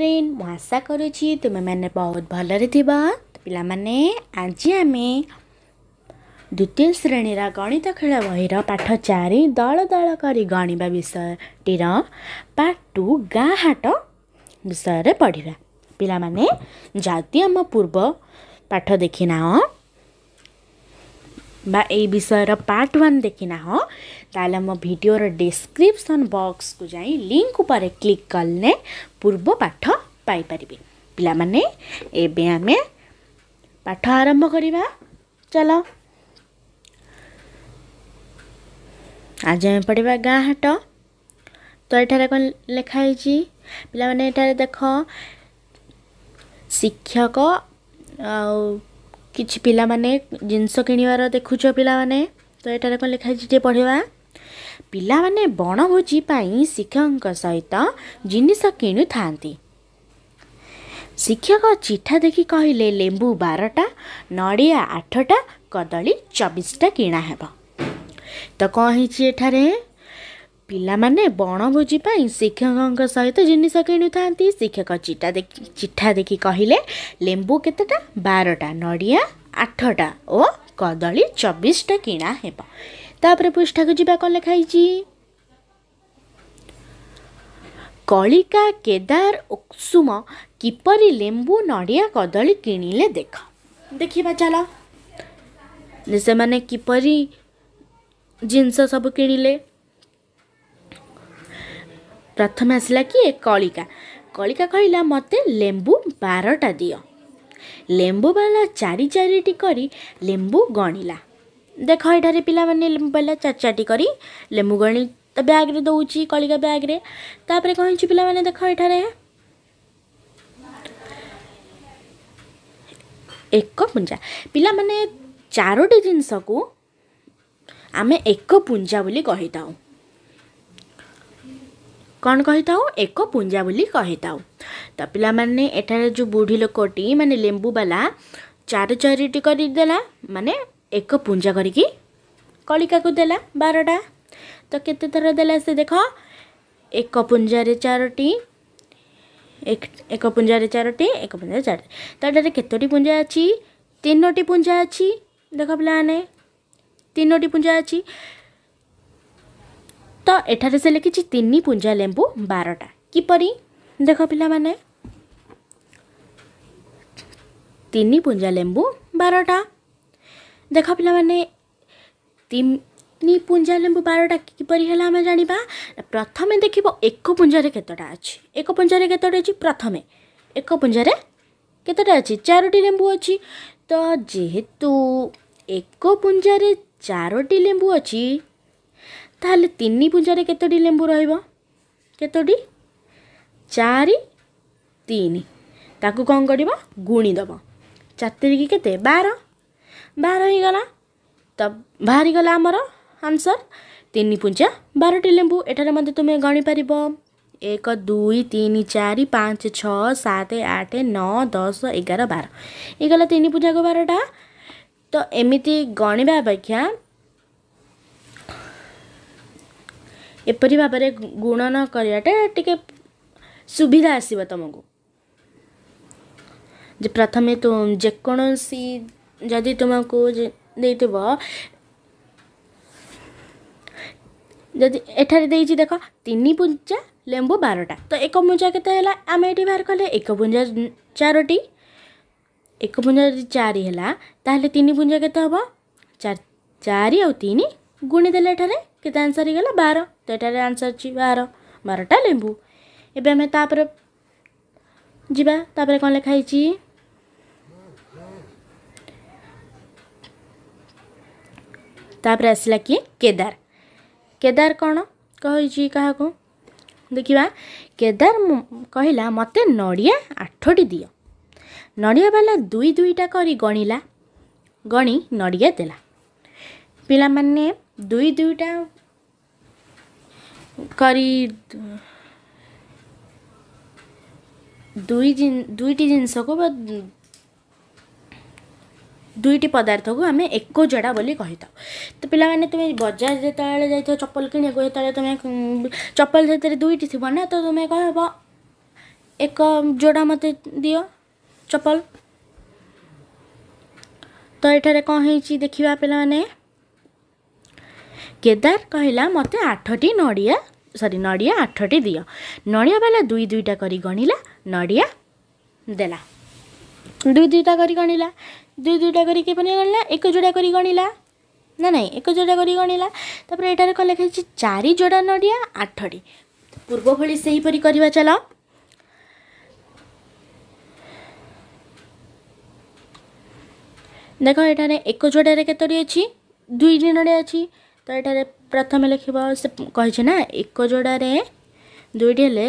आशा त बहुत भलरे थियो पहिा आज अनि द्वितीय श्रेणी र गणित खेला बहिरो पाठ चार दल दल गरि गण्ड विषय टिर पाठ टु गाह विषय पढिया पहिला आम पूर्व पाठ देखिना বা এই ବିଷୟର ପାର୍ଟ ୱାନ୍ ଦେଖିନାହଁ ତାହେଲେ ଆମ ଭିଡ଼ିଓର ଡେସ୍କ୍ରିପ୍ସନ୍ ବକ୍ସକୁ ଯାଇ ଲିଙ୍କ ଉପରେ କ୍ଲିକ୍ କଲେ ପୂର୍ବ ପାଠ ପାଇପାରିବେ ପିଲାମାନେ ଏବେ ଆମେ ପାଠ ଆରମ୍ଭ କରିବା ଚାଲ ଆଜି ଆମେ ପଢ଼ିବା ଗାଁ ହାଟ ତ ଏଠାରେ କ'ଣ ଲେଖା ହେଇଛି ପିଲାମାନେ ଏଠାରେ ଦେଖ ଶିକ୍ଷକ ଆଉ किछ पिला माने जिंसो किणीवार देखु छ पिला माने तो एटा कोन लिखाय छी जे पढेबा पिला माने बण बुझी पई शिक्षक क सहित जिनी स थांती शिक्षक चिट्ठा देखि कहिले लेंबू 12 टा नडिया 8 टा कदळी 24 किणा हेबा तो कहि छी एठारे ପିଲାମାନେ ବଣଭୋଜି ପାଇଁ ଶିକ୍ଷକଙ୍କ ସହିତ ଜିନିଷ କିଣୁଥାନ୍ତି ଶିକ୍ଷକ ଚିଠା ଦେଖି ଚିଠା ଦେଖି କହିଲେ ଲେମ୍ବୁ କେତେଟା ବାରଟା ନଡ଼ିଆ ଆଠଟା ଓ କଦଳୀ ଚବିଶଟା କିଣା ହେବ ତାପରେ ପୃଷ୍ଠାକୁ ଯିବା କ'ଣ ଲେଖାଇଛି କଳିକା କେଦାର ଉକ୍ସୁମ କିପରି ଲେମ୍ବୁ ନଡ଼ିଆ କଦଳୀ କିଣିଲେ ଦେଖ ଦେଖିବା ଚାଲ ସେମାନେ କିପରି ଜିନିଷ ସବୁ କିଣିଲେ ପ୍ରଥମେ ଆସିଲା କିଏ କଳିକା କଳିକା କହିଲା ମୋତେ ଲେମ୍ବୁ ବାରଟା ଦିଅ ଲେମ୍ବୁବାଲା ଚାରି ଚାରିଟି କରି ଲେମ୍ବୁ ଗଣିଲା ଦେଖ ଏଠାରେ ପିଲାମାନେ ଲେମ୍ବୁବାଲା ଚାରି ଚାରିଟି କରି ଲେମ୍ବୁ ଗଣି ତା ବ୍ୟାଗ୍ରେ ଦେଉଛି କଳିକା ବ୍ୟାଗ୍ରେ ତାପରେ କହିଛି ପିଲାମାନେ ଦେଖ ଏଠାରେ ଏକ ପୁଞ୍ଜା ପିଲାମାନେ ଚାରୋଟି ଜିନିଷକୁ ଆମେ ଏକ ପୁଞ୍ଜା ବୋଲି କହିଥାଉ କ'ଣ କହିଥାଉ ଏକ ପୁଞ୍ଜା ବୋଲି କହିଥାଉ ତ ପିଲାମାନେ ଏଠାରେ ଯେଉଁ ବୁଢ଼ୀ ଲୋକଟି ମାନେ ଲେମ୍ବୁବାଲା ଚାରି ଚାରିଟି କରିଦେଲା ମାନେ ଏକ ପୁଞ୍ଜା କରିକି କଳିକାକୁ ଦେଲା ବାରଟା ତ କେତେ ଥର ଦେଲା ସେ ଦେଖ ଏକ ପୁଞ୍ଜାରେ ଚାରୋଟି ଏକ ପୁଞ୍ଜାରେ ଚାରୋଟି ଏକ ପୁଞ୍ଜାରେ ଚାରୋଟି ତ ଏଠାରେ କେତୋଟି ପୁଞ୍ଜା ଅଛି ତିନୋଟି ପୁଞ୍ଜା ଅଛି ଦେଖ ପିଲାମାନେ ତିନୋଟି ପୁଞ୍ଜା ଅଛି ତ ଏଠାରେ ସେ ଲେଖିଛି ତିନି ପୁଞ୍ଜା ଲେମ୍ବୁ ବାରଟା କିପରି ଦେଖ ପିଲାମାନେ ତିନି ପୁଞ୍ଜା ଲେମ୍ବୁ ବାରଟା ଦେଖ ପିଲାମାନେ ତିନି ପୁଞ୍ଜା ଲେମ୍ବୁ ବାରଟା କିପରି ହେଲା ଆମେ ଜାଣିବା ପ୍ରଥମେ ଦେଖିବ ଏକ ପୁଞ୍ଜାରେ କେତେଟା ଅଛି ଏକ ପୁଞ୍ଜାରେ କେତେଟା ଅଛି ପ୍ରଥମେ ଏକ ପୁଞ୍ଜାରେ କେତେଟା ଅଛି ଚାରୋଟି ଲେମ୍ବୁ ଅଛି ତ ଯେହେତୁ ଏକ ପୁଞ୍ଜାରେ ଚାରୋଟି ଲେମ୍ବୁ ଅଛି ତାହେଲେ ତିନି ପୂଜାରେ କେତୋଟି ଲେମ୍ବୁ ରହିବ କେତୋଟି ଚାରି ତିନି ତାକୁ କ'ଣ କରିବ ଗୁଣିଦେବ ଚାରିକି କେତେ ବାର ବାର ହେଇଗଲା ତ ବାହାରିଗଲା ଆମର ଆନ୍ସର୍ ତିନି ପୂଜା ବାରଟି ଲେମ୍ବୁ ଏଠାରେ ମଧ୍ୟ ତୁମେ ଗଣିପାରିବ ଏକ ଦୁଇ ତିନି ଚାରି ପାଞ୍ଚ ଛଅ ସାତ ଆଠ ନଅ ଦଶ ଏଗାର ବାର ହେଇଗଲା ତିନି ପୂଜାକୁ ବାରଟା ତ ଏମିତି ଗଣିବା ଅପେକ୍ଷା एपरी भाव गुणन करवाटा टी सुविधा आसब तुमको प्रथम तो जेकोसी जदि तुमको देखार देखिए देख तीन पुंजा लेंबू बारटा तो एक पुंजा के आम ये बाहर कले एक पुंजा चार एक पुंजा जो चार तीन पुंजा के चार चार आनी गुणी देखने के आंसर ही गला बार तो यार आंसर अच्छी बार बारटा लिंबू एवं तापर जावा कौन लिखाई तापर आसला किए केदार केदार कौन कही क्या देखा केदार कहला मत नड़िया आठटी दि बाला दुई दुईटा कर गणला गणी नड़िया दे पाने দুই দুইটা কারি দুই দুইটি জিনিসକୁ ବା ଦୁଇଟି ପଦାର୍ଥକୁ ଆମେ ଏକ ଯୋଡ଼ା ବୋଲି କହିଥାଉ ତ ପିଲାମାନେ ତୁମେ ବଜାର ଯେତେବେଳେ ଯାଇଥିବ ଚପଲ କିଣିବାକୁ ସେତେବେଳେ ତୁମେ ଚପଲ ସେଥିରେ ଦୁଇଟି ଥିବ ନା ତ ତୁମେ କହିବ ଏକ ଯୋଡ଼ା ମୋତେ ଦିଅ ଚପଲ ତ ଏଠାରେ କ'ଣ ହେଇଛି ଦେଖିବା ପିଲାମାନେ କେଦାର କହିଲା ମୋତେ ଆଠଟି ନଡ଼ିଆ ସରି ନଡ଼ିଆ ଆଠଟି ଦିଅ ନଡ଼ିଆବାଲା ଦୁଇ ଦୁଇଟା କରି ଗଣିଲା ନଡ଼ିଆ ଦେଲା ଦୁଇ ଦୁଇଟା କରି ଗଣିଲା ଦୁଇ ଦୁଇଟା କରି କିପରି ଗଣିଲା ଏକ ଯୋଡ଼ା କରି ଗଣିଲା ନା ନାଇଁ ଏକ ଯୋଡ଼ା କରି ଗଣିଲା ତାପରେ ଏଠାରେ କ'ଣ ଲେଖାଯାଇଛି ଚାରି ଯୋଡ଼ା ନଡ଼ିଆ ଆଠଟି ପୂର୍ବ ଭଳି ସେହିପରି କରିବା ଚାଲ ଦେଖ ଏଠାରେ ଏକ ଯୋଡ଼ାରେ କେତୋଟି ଅଛି ଦୁଇଟି ନଡ଼ିଆ ଅଛି तो यार प्रथम ना एक जोड़े दुईटी है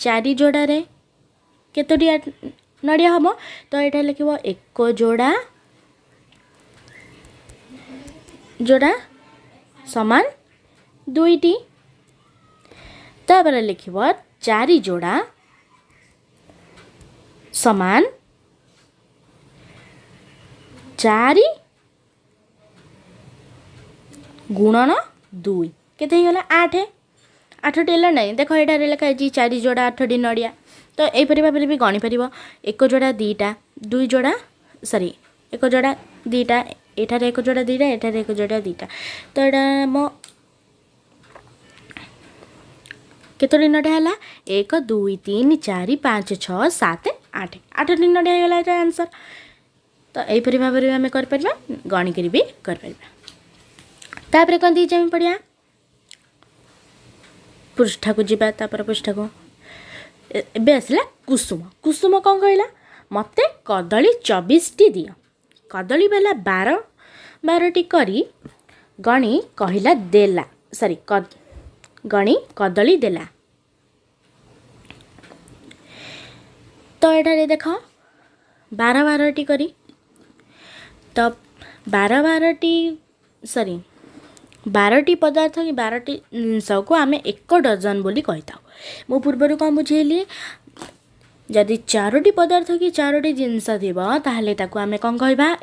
चार जोड़े कतोटी नड़िया हम तो ये लिख एक जोड़ा जोड़ा सामान दुईटी तपर लिख चार जोड़ा सामान चारी गुणन दुई के आठ आठटी है ना देख यठार लिखाई चारिजोड़ा आठटी नड़िया तो यहपर भाव में भी गणीपर एक जोड़ा दीटा दुई जोड़ा सरी एक जोड़ा दीटा यठार एक जोड़ा दीटा यठार एक जोड़ा दीटा तो यहाँ मो कतोटी नड़िया है एक दुई तीन चार पाँच छः सात आठ आठटी नड़िया आंसर तो यहपर भाव में आम कर गणिकी भी कर पार्बा ତାପରେ କ'ଣ ଦେଇଛି ଆମେ ପଡ଼ିବା ପୃଷ୍ଠାକୁ ଯିବା ତାପରେ ପୃଷ୍ଠାକୁ ଏବେ ଆସିଲା କୁସୁମ କୁସୁମ କ'ଣ କହିଲା ମୋତେ କଦଳୀ ଚବିଶଟି ଦିଅ କଦଳୀ ବାଲା ବାର ବାରଟି କରି ଗଣି କହିଲା ଦେଲା ସରି ଗଣି କଦଳୀ ଦେଲା ତ ଏଠାରେ ଦେଖ ବାର ବାରଟି କରି ତ ବାର ବାରଟି ସରି बारटी पदार्थ कि बारटी को आम एक डजन बोली म पूर्वहरू कम् बुझैली जि पदार्थ कि चारोट जिनिस थियो तुजा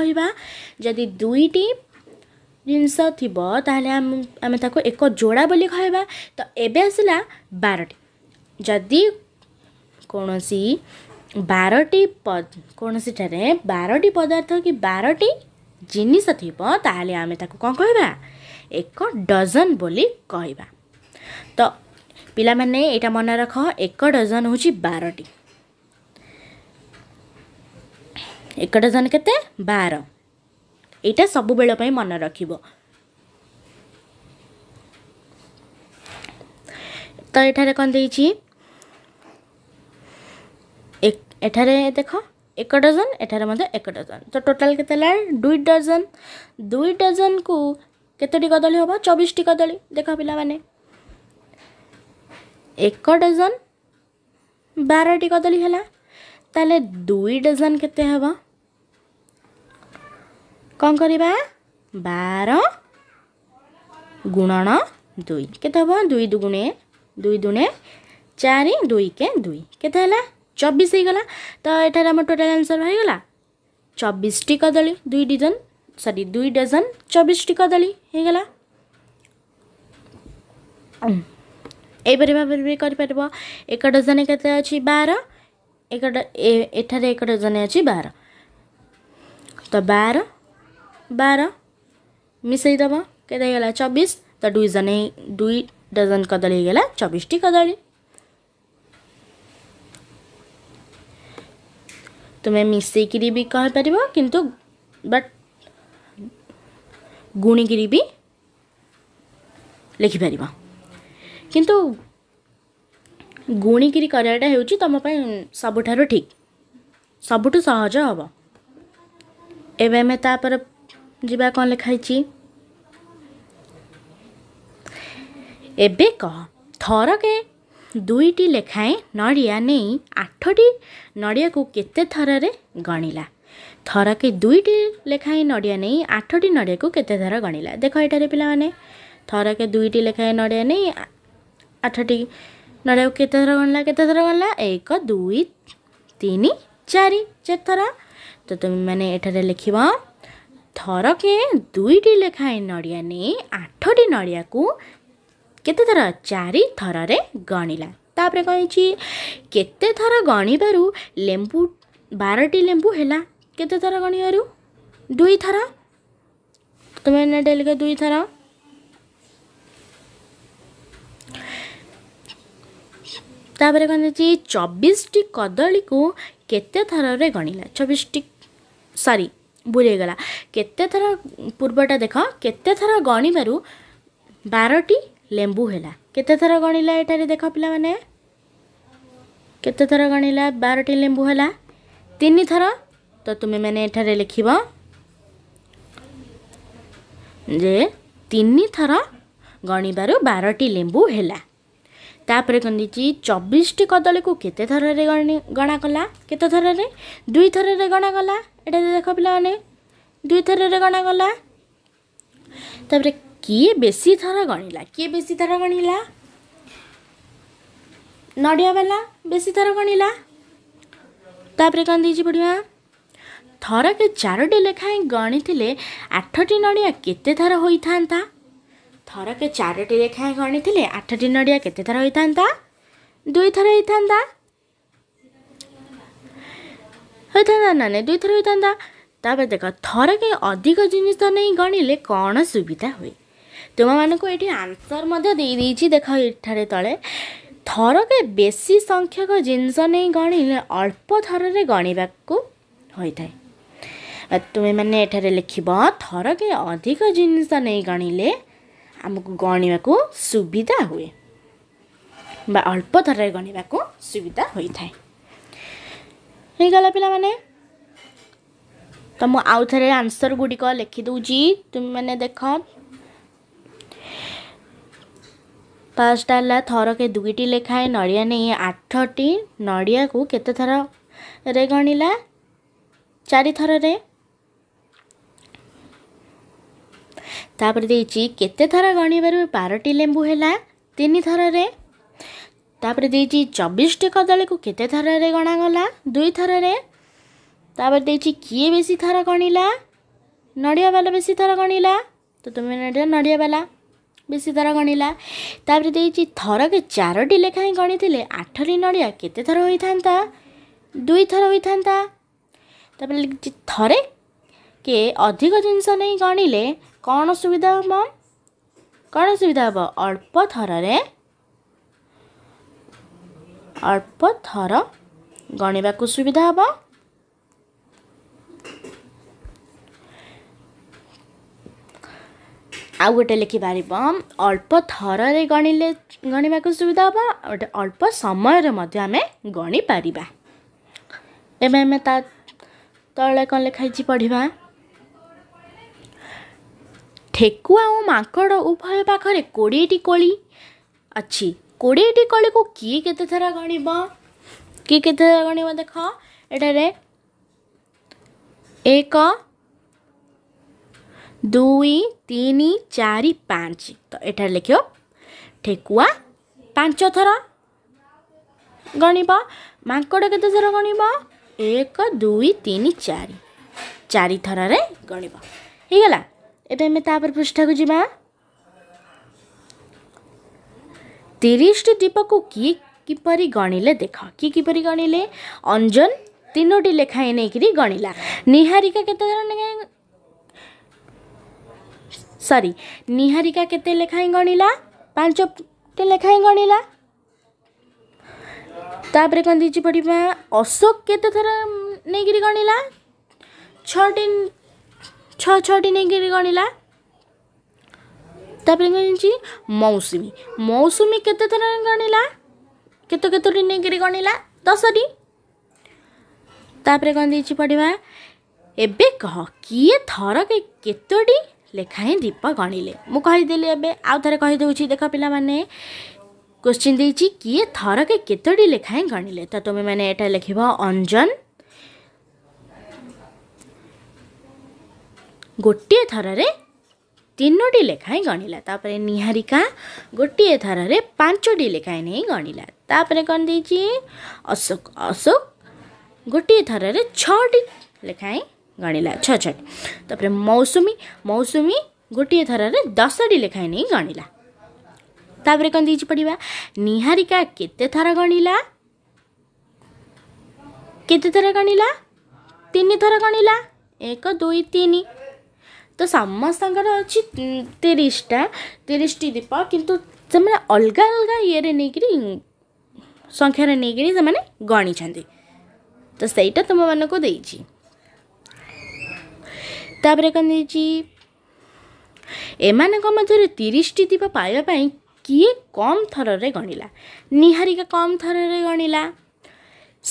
कि जि दुईटी जिनिस थियो जोड़ा बोली त ए आसला बारणी बारटी ठारे बारटी पदार्थ कि बारटी ଜିନିଷ ଥିବ ତାହେଲେ ଆମେ ତାକୁ କ'ଣ କହିବା ଏକ ଡଜନ୍ ବୋଲି କହିବା ତ ପିଲାମାନେ ଏଇଟା ମନେ ରଖ ଏକ ଡଜନ୍ ହେଉଛି ବାରଟି ଏକ ଡଜନ୍ କେତେ ବାର ଏଇଟା ସବୁବେଳ ପାଇଁ ମନେ ରଖିବ ତ ଏଠାରେ କ'ଣ ଦେଇଛି ଏଠାରେ ଦେଖ ଏକ ଡଜନ୍ ଏଠାରେ ମଧ୍ୟ ଏକ ଡଜନ୍ ତ ଟୋଟାଲ୍ କେତେ ହେଲା ଦୁଇ ଡଜନ୍ ଦୁଇ ଡଜନ୍କୁ କେତୋଟି କଦଳୀ ହେବ ଚବିଶଟି କଦଳୀ ଦେଖ ପିଲାମାନେ ଏକ ଡଜନ୍ ବାରଟି କଦଳୀ ହେଲା ତାହେଲେ ଦୁଇ ଡଜନ୍ କେତେ ହେବ କ'ଣ କରିବା ବାର ଗୁଣନ ଦୁଇ କେତେ ହେବ ଦୁଇ ଦୁଗୁଣେ ଦୁଇ ଦୁଣେ ଚାରି ଦୁଇକେ ଦୁଇ କେତେ ହେଲା चबीस होगा तो यार टोटाल आंसर होगा चबीस टी कदमी दुई डजन सरी दुई डजन चबीस टी कदमी हो यहपरी भाव भी कर एक डजन के बार एकठार एक डजन अच्छी बार तो बार बार मिसेदेब के चबीस तो दुईज दुई डजन कदमी होगा चबीस टी कदमी तुम्हें मिसेक भी कहपर कि बट गुणी की भी लिखिपर किंतु गुणी की हूँ तुम्हें सब ठीक सबुठ सहज हम एमें जी कौन लिखाई एबे कह थरके ଦୁଇଟି ଲେଖାଏଁ ନଡ଼ିଆ ନେଇ ଆଠଟି ନଡ଼ିଆକୁ କେତେ ଥରରେ ଗଣିଲା ଥରକେ ଦୁଇଟି ଲେଖାଏଁ ନଡ଼ିଆ ନେଇ ଆଠଟି ନଡ଼ିଆକୁ କେତେ ଥର ଗଣିଲା ଦେଖ ଏଠାରେ ପିଲାମାନେ ଥରକେ ଦୁଇଟି ଲେଖାଏଁ ନଡ଼ିଆ ନେଇ ଆଠଟି ନଡ଼ିଆକୁ କେତେ ଥର ଗଣିଲା କେତେ ଥର ଗଣିଲା ଏକ ଦୁଇ ତିନି ଚାରି ଚାରିଥର ତ ତୁମେମାନେ ଏଠାରେ ଲେଖିବ ଥରକେ ଦୁଇଟି ଲେଖାଏଁ ନଡ଼ିଆ ନେଇ ଆଠଟି ନଡ଼ିଆକୁ କେତେଥର ଚାରିଥରରେ ଗଣିଲା ତାପରେ କ'ଣ ହେଇଛି କେତେଥର ଗଣିବାରୁ ଲେମ୍ବୁ ବାରଟି ଲେମ୍ବୁ ହେଲା କେତେଥର ଗଣିବାରୁ ଦୁଇଥର ତୁମେ ଏଇଟା ଲେଖା ଦୁଇଥର ତାପରେ କ'ଣ ହେଇଛି ଚବିଶଟି କଦଳୀକୁ କେତେ ଥରରେ ଗଣିଲା ଚବିଶଟି ସରି ଭୁଲ ହେଇଗଲା କେତେ ଥର ପୂର୍ବଟା ଦେଖ କେତେ ଥର ଗଣିବାରୁ ବାରଟି ଲେମ୍ବୁ ହେଲା କେତେ ଥର ଗଣିଲା ଏଠାରେ ଦେଖ ପିଲାମାନେ କେତେ ଥର ଗଣିଲା ବାରଟି ଲେମ୍ବୁ ହେଲା ତିନି ଥର ତ ତୁମେମାନେ ଏଠାରେ ଲେଖିବ ଯେ ତିନି ଥର ଗଣିବାରୁ ବାରଟି ଲେମ୍ବୁ ହେଲା ତାପରେ କ'ଣ ଦେଇଛି ଚବିଶଟି କଦଳୀକୁ କେତେ ଥରରେ ଗଣା କଲା କେତେ ଥରରେ ଦୁଇ ଥରରେ ଗଣା କଲା ଏଠାରେ ଦେଖ ପିଲାମାନେ ଦୁଇ ଥରରେ ଗଣା କଲା ତାପରେ କିଏ ବେଶୀ ଥର ଗଣିଲା କିଏ ବେଶୀ ଥର ଗଣିଲା ନଡ଼ିଆବାଲା ବେଶୀ ଥର ଗଣିଲା ତାପରେ କ'ଣ ଦେଇଛି ପଢ଼ିବା ଥରକେ ଚାରୋଟି ଲେଖାଏଁ ଗଣିଥିଲେ ଆଠଟି ନଡ଼ିଆ କେତେ ଥର ହୋଇଥାନ୍ତା ଥରକେ ଚାରୋଟି ଲେଖାଏଁ ଗଣିଥିଲେ ଆଠଟି ନଡ଼ିଆ କେତେ ଥର ହୋଇଥାନ୍ତା ଦୁଇ ଥର ହୋଇଥାନ୍ତା ହୋଇଥାନ୍ତା ନା ନାଇଁ ଦୁଇଥର ହୋଇଥାନ୍ତା ତାପରେ ଦେଖ ଥରକେ ଅଧିକ ଜିନିଷ ନେଇ ଗଣିଲେ କ'ଣ ସୁବିଧା ହୁଏ तुम मानक ये आंसर मध्यदेजी देख ये तले थर के बेस संख्यक जिनस नहीं गण अल्प थर से गणवा को मैंने लिख थर के अधिक जिनस नहीं गणिले आमको गणवा को सुविधा हुए अल्प थर से गणवा को सुविधा होता है गल पाने तो मुझे आंसर गुड़िक लिखिदी तुम मैंने देख ଫାର୍ଷ୍ଟ ହେଲା ଥରକେ ଦୁଇଟି ଲେଖାଏଁ ନଡ଼ିଆ ନେଇ ଆଠଟି ନଡ଼ିଆକୁ କେତେ ଥରରେ ଗଣିଲା ଚାରିଥରରେ ତାପରେ ଦେଇଛି କେତେ ଥର ଗଣିବାରୁ ବାରଟି ଲେମ୍ବୁ ହେଲା ତିନି ଥରରେ ତାପରେ ଦେଇଛି ଚବିଶଟି କଦଳୀକୁ କେତେ ଥରରେ ଗଣାଗଲା ଦୁଇ ଥରରେ ତାପରେ ଦେଇଛି କିଏ ବେଶୀ ଥର ଗଣିଲା ନଡ଼ିଆ ବାଲା ବେଶୀ ଥର ଗଣିଲା ତ ତୁମେ ନଡ଼ିଆ ନଡ଼ିଆ ବାଲା ବେଶୀ ଥର ଗଣିଲା ତା'ପରେ ଦେଇଛି ଥରକେ ଚାରୋଟି ଲେଖାଏଁ ଗଣିଥିଲେ ଆଠଟି ନଡ଼ିଆ କେତେ ଥର ହୋଇଥାନ୍ତା ଦୁଇ ଥର ହୋଇଥାନ୍ତା ତା'ପରେ ଲେଖିଛି ଥରେ କିଏ ଅଧିକ ଜିନିଷ ନେଇ ଗଣିଲେ କ'ଣ ସୁବିଧା ହେବ କ'ଣ ସୁବିଧା ହେବ ଅଳ୍ପ ଥରରେ ଅଳ୍ପ ଥର ଗଣିବାକୁ ସୁବିଧା ହେବ ଆଉ ଗୋଟେ ଲେଖିପାରିବ ଅଳ୍ପ ଥରରେ ଗଣିଲେ ଗଣିବାକୁ ସୁବିଧା ହେବ ଗୋଟେ ଅଳ୍ପ ସମୟରେ ମଧ୍ୟ ଆମେ ଗଣିପାରିବା ଏବେ ଆମେ ତା ତଳେ କ'ଣ ଲେଖାଇଛି ପଢ଼ିବା ଠେକୁଆ ଓ ମାଙ୍କଡ଼ ଉଭୟ ପାଖରେ କୋଡ଼ିଏଟି କୋଳି ଅଛି କୋଡ଼ିଏଟି କୋଳିକୁ କିଏ କେତେ ଥର ଗଣିବ କିଏ କେତେ ଥର ଗଣିବ ଦେଖ ଏଠାରେ ଏକ दुई तिन चार पाँच तेक ठेकुवा पाँच थर गणि मात्र थर गण्य एक दुई तिन चार चारिथरे गणि हैगला एम तृष्ठ तिस टि दीपको केपरि गणले देखि गणले अञ्जन तिनोटी लेखाएँ नैक गणला निहारिका के ସରି ନିହାରିକା କେତେ ଲେଖାଏଁ ଗଣିଲା ପାଞ୍ଚଟି ଲେଖାଏଁ ଗଣିଲା ତାପରେ କ'ଣ ଦେଇଛି ପଢ଼ିବା ଅଶୋକ କେତେ ଥର ନେଇକିରି ଗଣିଲା ଛଅଟି ଛଅ ଛଅଟି ନେଇକିରି ଗଣିଲା ତାପରେ କ'ଣ ଜାଣିଛି ମୌସୁମୀ ମୌସୁମୀ କେତେ ଥର ଗଣିଲା କେତେ କେତୋଟି ନେଇକିରି ଗଣିଲା ଦଶଟି ତାପରେ କ'ଣ ଦେଇଛି ପଢ଼ିବା ଏବେ କହ କିଏ ଥର କେତୋଟି ଲେଖାଏଁ ଦୀପ ଗଣିଲେ ମୁଁ କହିଦେଲି ଏବେ ଆଉ ଥରେ କହିଦେଉଛି ଦେଖ ପିଲାମାନେ କୋଶ୍ଚିନ୍ ଦେଇଛି କିଏ ଥରକେ କେତୋଟି ଲେଖାଏଁ ଗଣିଲେ ତ ତୁମେମାନେ ଏଇଟା ଲେଖିବ ଅଞ୍ଜନ ଗୋଟିଏ ଥରରେ ତିନୋଟି ଲେଖାଏଁ ଗଣିଲା ତାପରେ ନିହାରିକା ଗୋଟିଏ ଥରରେ ପାଞ୍ଚଟି ଲେଖାଏଁ ନେଇ ଗଣିଲା ତାପରେ କ'ଣ ଦେଇଛି ଅଶୋକ ଅଶୋକ ଗୋଟିଏ ଥରରେ ଛଅଟି ଲେଖାଏଁ ଗାଣିଲା ଛଅଛଟ ତାପରେ ମୌସୁମୀ ମୌସୁମୀ ଗୋଟିଏ ଥରରେ ଦଶଟି ଲେଖାଏଁ ନେଇ ଗଣିଲା ତାପରେ କ'ଣ ଦେଇଛି ପଢ଼ିବା ନିହାରିକା କେତେ ଥର ଗଣିଲା କେତେ ଥର ଗଣିଲା ତିନି ଥର ଗଣିଲା ଏକ ଦୁଇ ତିନି ତ ସମସ୍ତଙ୍କର ଅଛି ତିରିଶଟା ତିରିଶଟି ଦୀପ କିନ୍ତୁ ସେମାନେ ଅଲଗା ଅଲଗା ଇଏରେ ନେଇକିରି ସଂଖ୍ୟାରେ ନେଇକିରି ସେମାନେ ଗଣିଛନ୍ତି ତ ସେଇଟା ତୁମମାନଙ୍କୁ ଦେଇଛି ତାପରେ କ'ଣ ଦେଇଛି ଏମାନଙ୍କ ମଧ୍ୟରୁ ତିରିଶଟି ଦୀପ ପାଇବା ପାଇଁ କିଏ କମ୍ ଥରରେ ଗଣିଲା ନିହାରିକା କମ୍ ଥରରେ ଗଣିଲା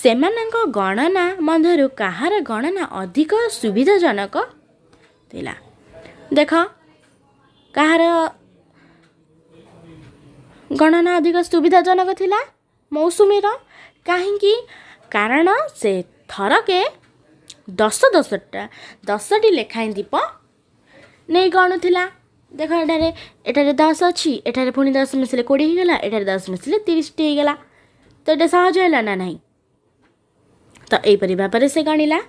ସେମାନଙ୍କ ଗଣନା ମଧ୍ୟରୁ କାହାର ଗଣନା ଅଧିକ ସୁବିଧାଜନକ ଥିଲା ଦେଖ କାହାର ଗଣନା ଅଧିକ ସୁବିଧାଜନକ ଥିଲା ମୌସୁମୀର କାହିଁକି କାରଣ ସେ ଥରକେ ଦଶ ଦଶଟା ଦଶଟି ଲେଖାଏଁ ଦୀପ ନେଇ ଗଣୁଥିଲା ଦେଖ ଏଠାରେ ଏଠାରେ ଦଶ ଅଛି ଏଠାରେ ପୁଣି ଦଶ ମିଶିଲେ କୋଡ଼ିଏ ହେଇଗଲା ଏଠାରେ ଦଶ ମିଶିଲେ ତିରିଶଟି ହେଇଗଲା ତ ଏଇଟା ସହଜ ହେଲା ନା ନାହିଁ ତ ଏହିପରି ଭାବରେ ସେ ଗଣିଲା